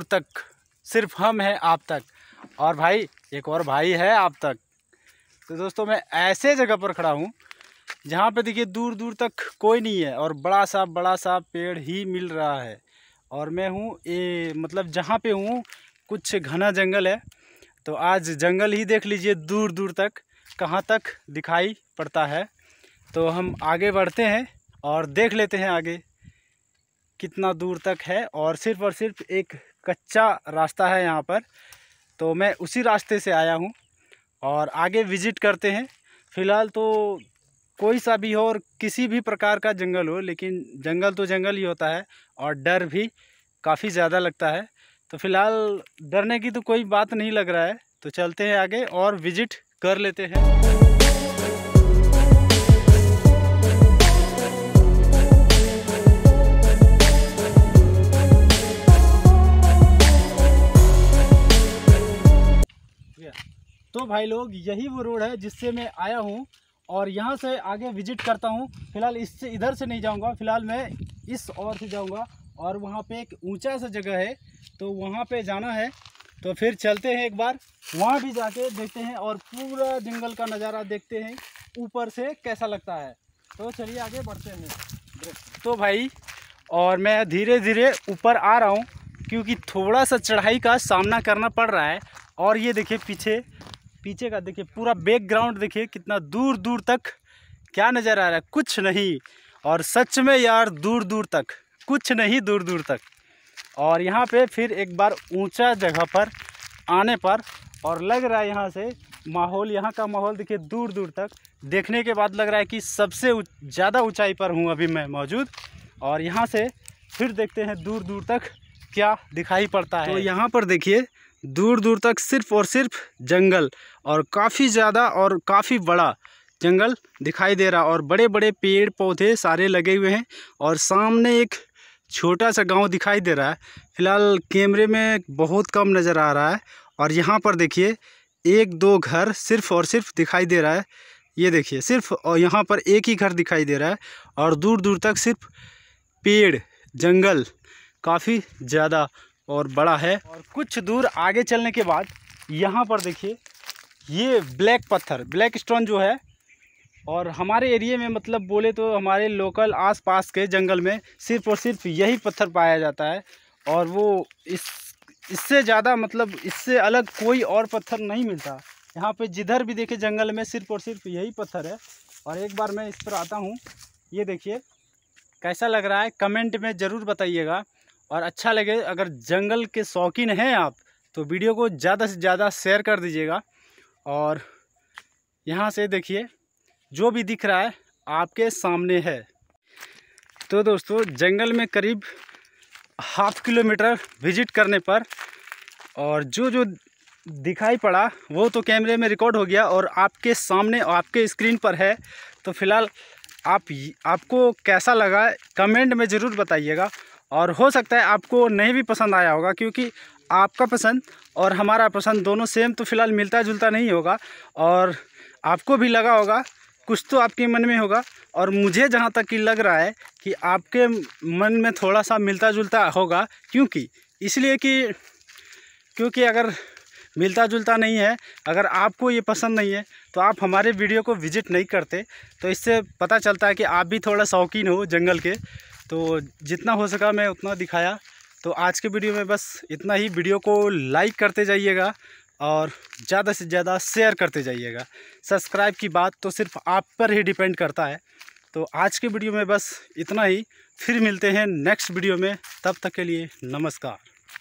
दूर तक सिर्फ हम हैं आप तक और भाई एक और भाई है आप तक तो दोस्तों मैं ऐसे जगह पर खड़ा हूँ जहाँ पे देखिए दूर दूर तक कोई नहीं है और बड़ा सा बड़ा सा पेड़ ही मिल रहा है और मैं हूँ ये मतलब जहाँ पे हूँ कुछ घना जंगल है तो आज जंगल ही देख लीजिए दूर दूर तक कहाँ तक दिखाई पड़ता है तो हम आगे बढ़ते हैं और देख लेते हैं आगे कितना दूर तक है और सिर्फ़ और सिर्फ एक कच्चा रास्ता है यहाँ पर तो मैं उसी रास्ते से आया हूँ और आगे विज़िट करते हैं फ़िलहाल तो कोई सा भी हो और किसी भी प्रकार का जंगल हो लेकिन जंगल तो जंगल ही होता है और डर भी काफ़ी ज़्यादा लगता है तो फ़िलहाल डरने की तो कोई बात नहीं लग रहा है तो चलते हैं आगे और विज़िट कर लेते हैं तो भाई लोग यही वो रोड है जिससे मैं आया हूँ और यहाँ से आगे विजिट करता हूँ फिलहाल इससे इधर से नहीं जाऊँगा फिलहाल मैं इस और से जाऊँगा और वहाँ पे एक ऊंचा सा जगह है तो वहाँ पे जाना है तो फिर चलते हैं एक बार वहाँ भी जाके देखते हैं और पूरा जंगल का नज़ारा देखते हैं ऊपर से कैसा लगता है तो चलिए आगे बढ़ते हैं तो भाई और मैं धीरे धीरे ऊपर आ रहा हूँ क्योंकि थोड़ा सा चढ़ाई का सामना करना पड़ रहा है और ये देखिए पीछे पीछे का देखिए पूरा बैकग्राउंड देखिए कितना दूर दूर तक क्या नज़र आ रहा है कुछ नहीं और सच में यार दूर दूर तक कुछ नहीं दूर दूर तक और यहाँ पे फिर एक बार ऊंचा जगह पर आने पर और लग रहा है यहाँ से माहौल यहाँ का माहौल देखिए दूर दूर तक देखने के बाद लग रहा है कि सबसे ज़्यादा ऊँचाई पर हूँ अभी मैं मौजूद और यहाँ से फिर देखते हैं दूर दूर तक क्या दिखाई पड़ता तो है तो यहाँ पर देखिए दूर दूर तक सिर्फ और सिर्फ जंगल और काफ़ी ज़्यादा और काफ़ी बड़ा जंगल दिखाई दे रहा और बड़े बड़े पेड़ पौधे सारे लगे हुए हैं और सामने एक छोटा सा गांव दिखाई दे रहा है फिलहाल कैमरे में बहुत कम नज़र आ रहा है और यहाँ पर देखिए एक दो घर सिर्फ और सिर्फ दिखाई दे रहा है ये देखिए सिर्फ और यहाँ पर एक ही घर दिखाई दे रहा है और दूर दूर तक सिर्फ पेड़ जंगल काफ़ी ज़्यादा और बड़ा है और कुछ दूर आगे चलने के बाद यहाँ पर देखिए ये ब्लैक पत्थर ब्लैक स्टोन जो है और हमारे एरिए में मतलब बोले तो हमारे लोकल आसपास के जंगल में सिर्फ और सिर्फ यही पत्थर पाया जाता है और वो इस इससे ज़्यादा मतलब इससे अलग कोई और पत्थर नहीं मिलता यहाँ पे जिधर भी देखे जंगल में सिर्फ और सिर्फ यही पत्थर है और एक बार मैं इस पर आता हूँ ये देखिए कैसा लग रहा है कमेंट में ज़रूर बताइएगा और अच्छा लगे अगर जंगल के शौकीन हैं आप तो वीडियो को ज़्यादा से ज़्यादा शेयर कर दीजिएगा और यहाँ से देखिए जो भी दिख रहा है आपके सामने है तो दोस्तों जंगल में करीब हाफ किलोमीटर विजिट करने पर और जो जो दिखाई पड़ा वो तो कैमरे में रिकॉर्ड हो गया और आपके सामने आपके स्क्रीन पर है तो फिलहाल आप आपको कैसा लगा कमेंट में ज़रूर बताइएगा और हो सकता है आपको नहीं भी पसंद आया होगा क्योंकि आपका पसंद और हमारा पसंद दोनों सेम तो फ़िलहाल मिलता जुलता नहीं होगा और आपको भी लगा होगा कुछ तो आपके मन में होगा और मुझे जहाँ तक कि लग रहा है कि आपके मन में थोड़ा सा मिलता जुलता होगा क्योंकि इसलिए कि क्योंकि अगर मिलता जुलता नहीं है अगर आपको ये पसंद नहीं है तो आप हमारे वीडियो को विज़िट नहीं करते तो इससे पता चलता है कि आप भी थोड़ा शौकीन हो जंगल के तो जितना हो सका मैं उतना दिखाया तो आज के वीडियो में बस इतना ही वीडियो को लाइक करते जाइएगा और ज़्यादा से ज़्यादा शेयर करते जाइएगा सब्सक्राइब की बात तो सिर्फ आप पर ही डिपेंड करता है तो आज के वीडियो में बस इतना ही फिर मिलते हैं नेक्स्ट वीडियो में तब तक के लिए नमस्कार